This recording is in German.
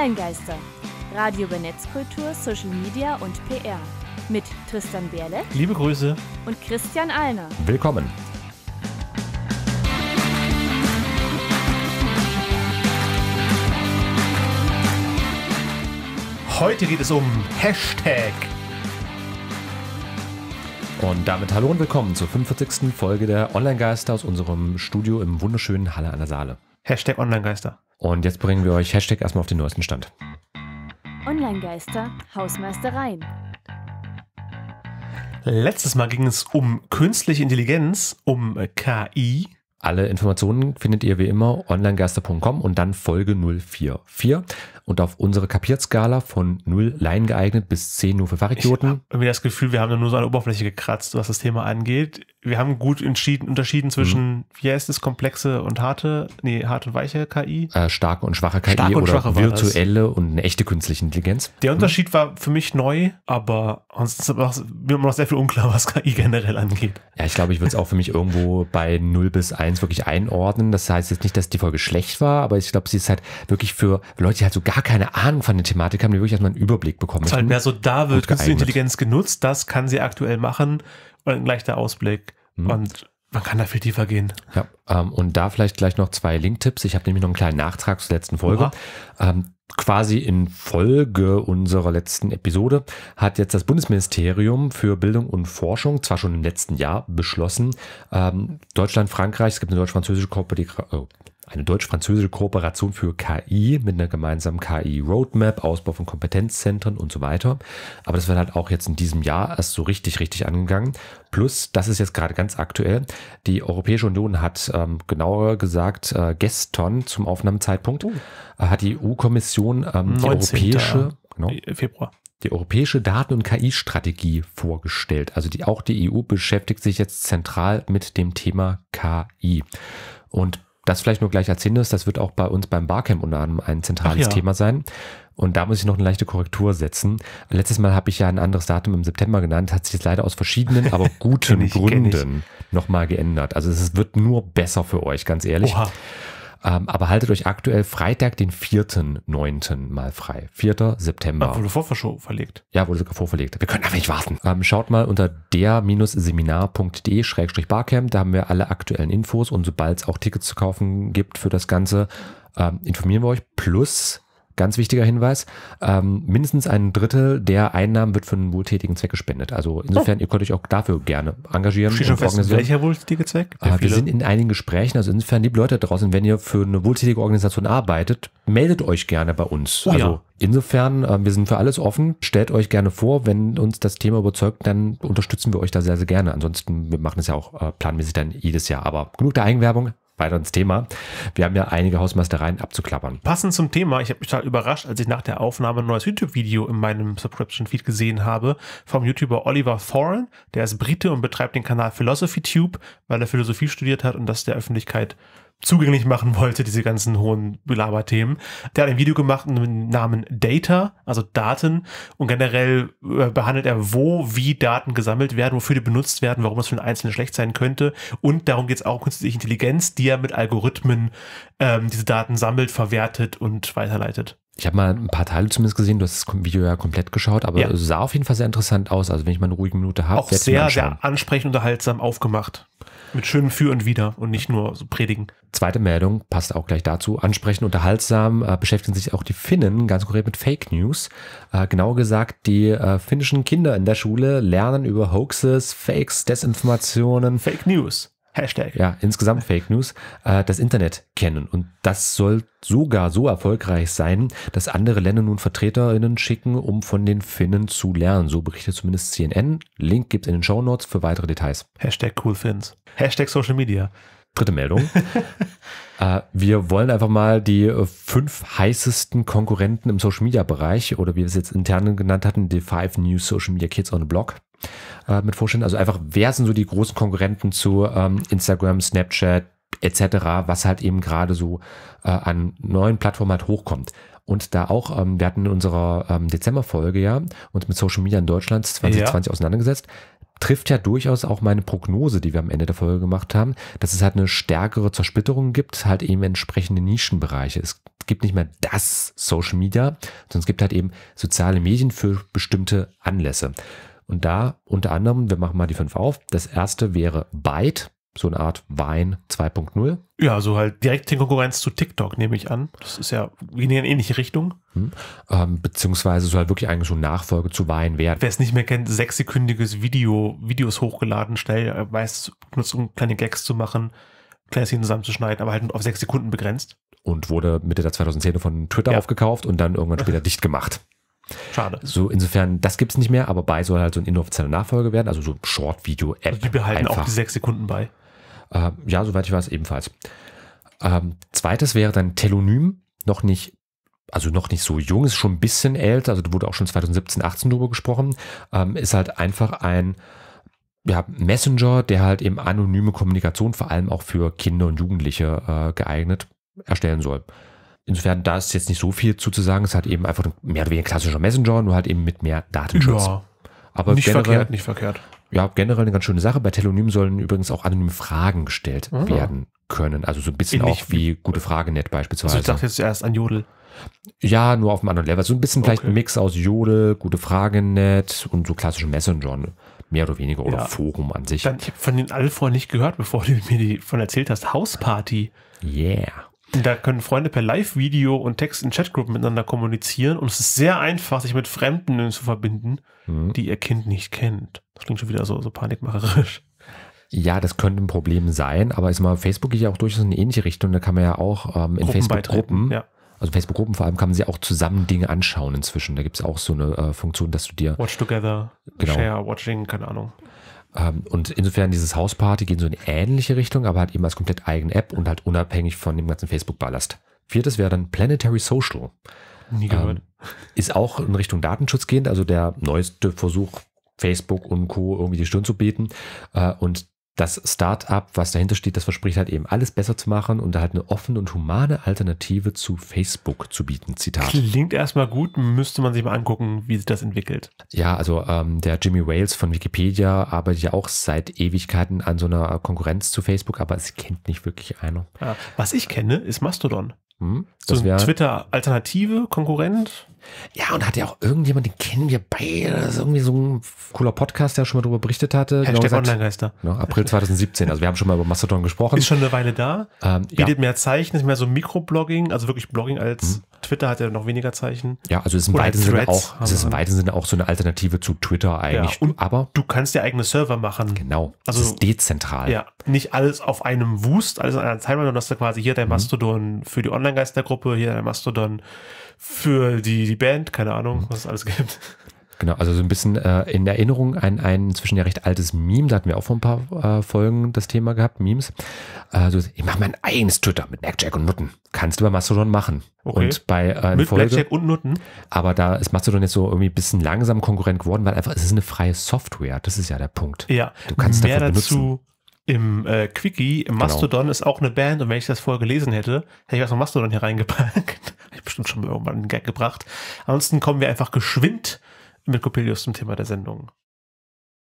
Online-Geister. Radio über Netzkultur, Social Media und PR. Mit Tristan Berle. Liebe Grüße. Und Christian Alner. Willkommen. Heute geht es um Hashtag. Und damit hallo und willkommen zur 45. Folge der Online-Geister aus unserem Studio im wunderschönen Halle an der Saale. Hashtag Onlinegeister. Und jetzt bringen wir euch Hashtag erstmal auf den neuesten Stand. Onlinegeister, Hausmeistereien. Letztes Mal ging es um künstliche Intelligenz, um äh, KI. Alle Informationen findet ihr wie immer onlinegeister.com und dann Folge 044 und auf unsere Kapiertskala von 0 Laien geeignet bis 10 nur für Fachidioten. Ich habe irgendwie das Gefühl, wir haben nur so eine Oberfläche gekratzt, was das Thema angeht. Wir haben gut entschieden, unterschieden zwischen, mhm. wie heißt es, komplexe und harte, nee, harte und weiche KI? Äh, starke und schwache KI Stark oder schwache virtuelle und eine echte künstliche Intelligenz. Der mhm. Unterschied mhm. war für mich neu, aber ansonsten ist mir immer noch sehr viel unklar, was KI generell angeht. Ja, ich glaube, ich würde es auch für mich irgendwo bei 0 bis 1 wirklich einordnen. Das heißt jetzt nicht, dass die Folge schlecht war, aber ich glaube, sie ist halt wirklich für Leute, die halt so gar gar keine Ahnung von der Thematik haben, die wirklich erstmal einen Überblick bekommen. Es ist halt mehr so, da wird künstliche Intelligenz genutzt, das kann sie aktuell machen und gleich der Ausblick. Mhm. Und man kann da viel tiefer gehen. Ja, ähm, und da vielleicht gleich noch zwei Link-Tipps. Ich habe nämlich noch einen kleinen Nachtrag zur letzten Folge. Ähm, quasi in Folge unserer letzten Episode hat jetzt das Bundesministerium für Bildung und Forschung zwar schon im letzten Jahr beschlossen, ähm, Deutschland, Frankreich, es gibt eine deutsch-französische Kooperation, oh, eine deutsch-französische Kooperation für KI mit einer gemeinsamen KI-Roadmap, Ausbau von Kompetenzzentren und so weiter. Aber das wird halt auch jetzt in diesem Jahr erst so richtig, richtig angegangen. Plus, das ist jetzt gerade ganz aktuell, die Europäische Union hat ähm, genauer gesagt äh, gestern zum Aufnahmezeitpunkt, oh. Äh, hat die EU-Kommission ähm, die europäische... Genau, Februar die europäische Daten- und KI-Strategie vorgestellt. Also die, auch die EU beschäftigt sich jetzt zentral mit dem Thema KI. Und das vielleicht nur gleich als Hinweis, das wird auch bei uns beim Barcamp unter anderem ein zentrales ja. Thema sein. Und da muss ich noch eine leichte Korrektur setzen. Letztes Mal habe ich ja ein anderes Datum im September genannt, hat sich jetzt leider aus verschiedenen, aber guten ich, Gründen nochmal geändert. Also es wird nur besser für euch, ganz ehrlich. Oha. Ähm, aber haltet euch aktuell Freitag, den 4.9. mal frei. 4. September. Ah, wurde vorverlegt. Vorver ja, wurde sogar vorverlegt. Wir können einfach nicht warten. Ähm, schaut mal unter der-seminar.de-barcamp. Da haben wir alle aktuellen Infos und sobald es auch Tickets zu kaufen gibt für das Ganze, ähm, informieren wir euch. Plus Ganz wichtiger Hinweis, ähm, mindestens ein Drittel der Einnahmen wird für einen wohltätigen Zweck gespendet. Also insofern, oh. ihr könnt euch auch dafür gerne engagieren. Steht schon fest, welcher wohltätige Zweck? Äh, wir sind in einigen Gesprächen, also insofern, liebe Leute da draußen, wenn ihr für eine wohltätige Organisation arbeitet, meldet euch gerne bei uns. Oh, also ja. insofern, äh, wir sind für alles offen. Stellt euch gerne vor, wenn uns das Thema überzeugt, dann unterstützen wir euch da sehr, sehr gerne. Ansonsten, wir machen es ja auch äh, planmäßig dann jedes Jahr. Aber genug der Eigenwerbung, weiter ins Thema. Wir haben ja einige Hausmeistereien abzuklappern. Passend zum Thema, ich habe mich total überrascht, als ich nach der Aufnahme ein neues YouTube-Video in meinem Subscription-Feed gesehen habe vom YouTuber Oliver Thorne. Der ist Brite und betreibt den Kanal Philosophy Tube, weil er Philosophie studiert hat und das der Öffentlichkeit zugänglich machen wollte, diese ganzen hohen Laberthemen. Der hat ein Video gemacht mit dem Namen Data, also Daten. Und generell äh, behandelt er, wo, wie Daten gesammelt werden, wofür die benutzt werden, warum das für einen Einzelnen schlecht sein könnte. Und darum geht es auch um künstliche Intelligenz, die ja mit Algorithmen ähm, diese Daten sammelt, verwertet und weiterleitet. Ich habe mal ein paar Teile zumindest gesehen, du hast das Video ja komplett geschaut, aber ja. es sah auf jeden Fall sehr interessant aus. Also wenn ich mal eine ruhige Minute habe, auch sehr, sehr ansprechend unterhaltsam aufgemacht. Mit schönem Für und Wider und nicht nur so predigen. Zweite Meldung, passt auch gleich dazu. Ansprechend unterhaltsam äh, beschäftigen sich auch die Finnen ganz konkret mit Fake News. Äh, genauer gesagt, die äh, finnischen Kinder in der Schule lernen über Hoaxes, Fakes, Desinformationen. Fake News. Hashtag. Ja, insgesamt Fake News, äh, das Internet kennen. Und das soll sogar so erfolgreich sein, dass andere Länder nun VertreterInnen schicken, um von den Finnen zu lernen. So berichtet zumindest CNN. Link gibt es in den Show Notes für weitere Details. Hashtag CoolFins. Hashtag Social Media. Dritte Meldung. Äh, wir wollen einfach mal die äh, fünf heißesten Konkurrenten im Social Media Bereich oder wie wir es jetzt intern genannt hatten, die Five New Social Media Kids on the Block äh, mit vorstellen? Also einfach, wer sind so die großen Konkurrenten zu ähm, Instagram, Snapchat etc., was halt eben gerade so äh, an neuen Plattformen halt hochkommt. Und da auch, ähm, wir hatten in unserer ähm, Dezemberfolge ja uns mit Social Media in Deutschland 2020 ja. auseinandergesetzt trifft ja durchaus auch meine Prognose, die wir am Ende der Folge gemacht haben, dass es halt eine stärkere Zersplitterung gibt, halt eben entsprechende Nischenbereiche. Es gibt nicht mehr das Social Media, sondern es gibt halt eben soziale Medien für bestimmte Anlässe. Und da unter anderem, wir machen mal die fünf auf. Das erste wäre Byte, so eine Art Wein 2.0. Ja, so halt direkt in Konkurrenz zu TikTok, nehme ich an. Das ist ja in eine ähnliche Richtung. Hm. Ähm, beziehungsweise soll halt wirklich eigentlich schon Nachfolge zu Wein werden. Wer es nicht mehr kennt, sechssekündiges Video, Videos hochgeladen, schnell, weiß, äh, benutzt, um kleine Gags zu machen, kleine Szenen zusammenzuschneiden, aber halt auf sechs Sekunden begrenzt. Und wurde Mitte der 2010 von Twitter ja. aufgekauft und dann irgendwann später dicht gemacht. Schade. So insofern, das gibt es nicht mehr, aber bei soll halt so ein inoffizieller Nachfolger werden, also so Short-Video-App. Also die behalten einfach. auch die sechs Sekunden bei. Äh, ja, soweit ich weiß, ebenfalls. Ähm, zweites wäre dann Telonym, noch nicht, also noch nicht so jung, ist schon ein bisschen älter, also da wurde auch schon 2017, 18 drüber gesprochen, ähm, ist halt einfach ein ja, Messenger, der halt eben anonyme Kommunikation vor allem auch für Kinder und Jugendliche äh, geeignet erstellen soll. Insofern, da ist jetzt nicht so viel zu, zu sagen. Es hat eben einfach mehr oder weniger klassischer Messenger, nur halt eben mit mehr Datenschutz. Ja, aber nicht generell, verkehrt, nicht verkehrt. Ja, generell eine ganz schöne Sache. Bei Telonym sollen übrigens auch anonyme Fragen gestellt Aha. werden können. Also so ein bisschen Ähnlich auch wie, wie gute Fragenet beispielsweise. Also ich dachte jetzt erst an Jodel. Ja, nur auf einem anderen Level. So ein bisschen okay. vielleicht ein Mix aus Jodel, gute Fragenet und so klassischen Messenger. Mehr oder weniger. Oder ja. Forum an sich. Dann, ich habe von den alle vorher nicht gehört, bevor du mir die von erzählt hast. Hausparty. Yeah. Da können Freunde per Live-Video und Text in Chatgruppen miteinander kommunizieren und es ist sehr einfach, sich mit Fremden zu verbinden, mhm. die ihr Kind nicht kennt. Das klingt schon wieder so, so panikmacherisch. Ja, das könnte ein Problem sein, aber ist mal, Facebook geht ja auch durchaus in eine ähnliche Richtung. Da kann man ja auch ähm, in Facebook-Gruppen, ja. also Facebook-Gruppen vor allem, kann man sich auch zusammen Dinge anschauen inzwischen. Da gibt es auch so eine äh, Funktion, dass du dir. Watch Together, genau. Share, Watching, keine Ahnung. Ähm, und insofern dieses Hausparty geht so in eine ähnliche Richtung, aber halt eben als komplett eigene App und halt unabhängig von dem ganzen Facebook-Ballast. Viertes wäre dann Planetary Social. Nie gehört. Ähm, ist auch in Richtung Datenschutz gehend, also der neueste Versuch, Facebook und Co. irgendwie die Stirn zu bieten. Äh, und das Start-up, was dahinter steht, das verspricht halt eben alles besser zu machen und da halt eine offene und humane Alternative zu Facebook zu bieten. Zitat. Klingt erstmal gut, müsste man sich mal angucken, wie sich das entwickelt. Ja, also ähm, der Jimmy Wales von Wikipedia arbeitet ja auch seit Ewigkeiten an so einer Konkurrenz zu Facebook, aber es kennt nicht wirklich einer. was ich kenne, ist Mastodon. Hm? Das so Twitter-Alternative, Konkurrent. Ja, und hat ja auch irgendjemand, den kennen wir beide. Das ist irgendwie so ein cooler Podcast, der schon mal darüber berichtet hatte. Hashtag genau Online-Geister. Ne, April 2017. Also wir haben schon mal über Mastodon gesprochen. Ist schon eine Weile da. Ähm, bietet ja. mehr Zeichen, ist mehr so Mikroblogging, also wirklich Blogging als hm. Twitter hat ja noch weniger Zeichen. Ja, also es ist im, weitesten Sinne, auch, es ist im weitesten Sinne auch so eine Alternative zu Twitter eigentlich. Ja, und aber du kannst ja eigene Server machen. Genau. Also es ist dezentral. Ja, nicht alles auf einem Wust, alles an einer Timeline, sondern hast du quasi hier dein mhm. Mastodon für die Online-Geistergruppe, hier dein Mastodon für die, die Band, keine Ahnung, mhm. was es alles gibt. Genau, also so ein bisschen äh, in Erinnerung an ein inzwischen ja recht altes Meme, da hatten wir auch vor ein paar äh, Folgen das Thema gehabt, Memes. Äh, ich mache mein eigenes Twitter mit Blackjack und Nutten. Kannst du bei Mastodon machen. Okay. Und bei äh, mit Folge, Blackjack und Nutten. Aber da ist Mastodon jetzt so irgendwie ein bisschen langsam Konkurrent geworden, weil einfach es ist eine freie Software. Das ist ja der Punkt. Ja. Du kannst mehr dafür dazu Im äh, Quickie, im genau. Mastodon genau. ist auch eine Band und wenn ich das vorher gelesen hätte, hätte ich was von Mastodon hier reingepackt. Habe ich bestimmt schon mal irgendwann einen Gag gebracht. Ansonsten kommen wir einfach geschwind mit Coppelius zum Thema der Sendung.